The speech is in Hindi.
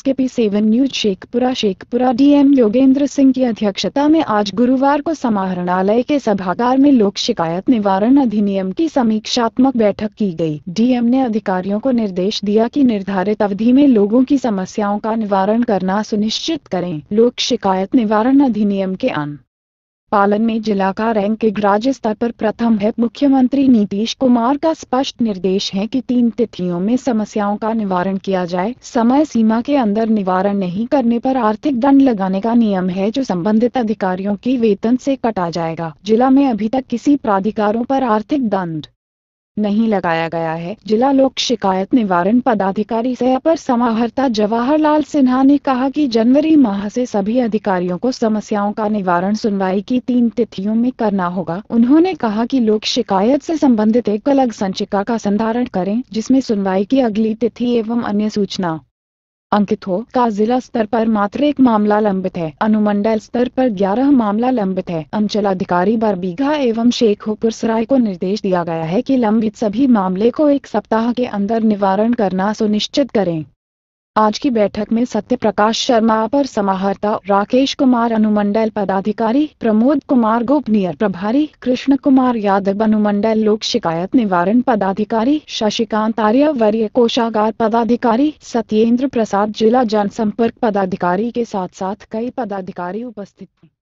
SKP seven news Sheikhpura Sheikhpura DM Yogendra Singh की अध्यक्षता में आज गुरुवार को समाहरणालय के सभागार में लोक शिकायत निवारण अधिनियम की समीक्षात्मक बैठक की गई। डीएम ने अधिकारियों को निर्देश दिया कि निर्धारित अवधि में लोगों की समस्याओं का निवारण करना सुनिश्चित करें लोक शिकायत निवारण अधिनियम के अन पालन में जिला का रैंकिंग राज्य स्तर पर प्रथम है मुख्यमंत्री नीतीश कुमार का स्पष्ट निर्देश है कि तीन तिथियों में समस्याओं का निवारण किया जाए समय सीमा के अंदर निवारण नहीं करने पर आर्थिक दंड लगाने का नियम है जो संबंधित अधिकारियों के वेतन से कटा जाएगा जिला में अभी तक किसी प्राधिकारों पर आर्थिक दंड नहीं लगाया गया है जिला लोक शिकायत निवारण पदाधिकारी से अपर समाहर्ता जवाहरलाल सिन्हा ने कहा कि जनवरी माह से सभी अधिकारियों को समस्याओं का निवारण सुनवाई की तीन तिथियों में करना होगा उन्होंने कहा कि लोक शिकायत से संबंधित एक अलग संचिका का संधारण करें जिसमें सुनवाई की अगली तिथि एवं अन्य सूचना अंकित हो का जिला स्तर पर मात्र एक मामला लंबित है अनुमंडल स्तर पर ग्यारह मामला लंबित है अंचलाधिकारी बरबीघा एवं शेखोपुर सराय को निर्देश दिया गया है कि लंबित सभी मामले को एक सप्ताह के अंदर निवारण करना सुनिश्चित करें आज की बैठक में सत्य प्रकाश शर्मा अपर समाहर्ता राकेश कुमार अनुमंडल पदाधिकारी प्रमोद कुमार गोपनीय प्रभारी कृष्ण कुमार यादव अनुमंडल लोक शिकायत निवारण पदाधिकारी शशिकांत आर्य वर्य कोषागार पदाधिकारी सत्येंद्र प्रसाद जिला जनसंपर्क पदाधिकारी के साथ साथ कई पदाधिकारी उपस्थित थे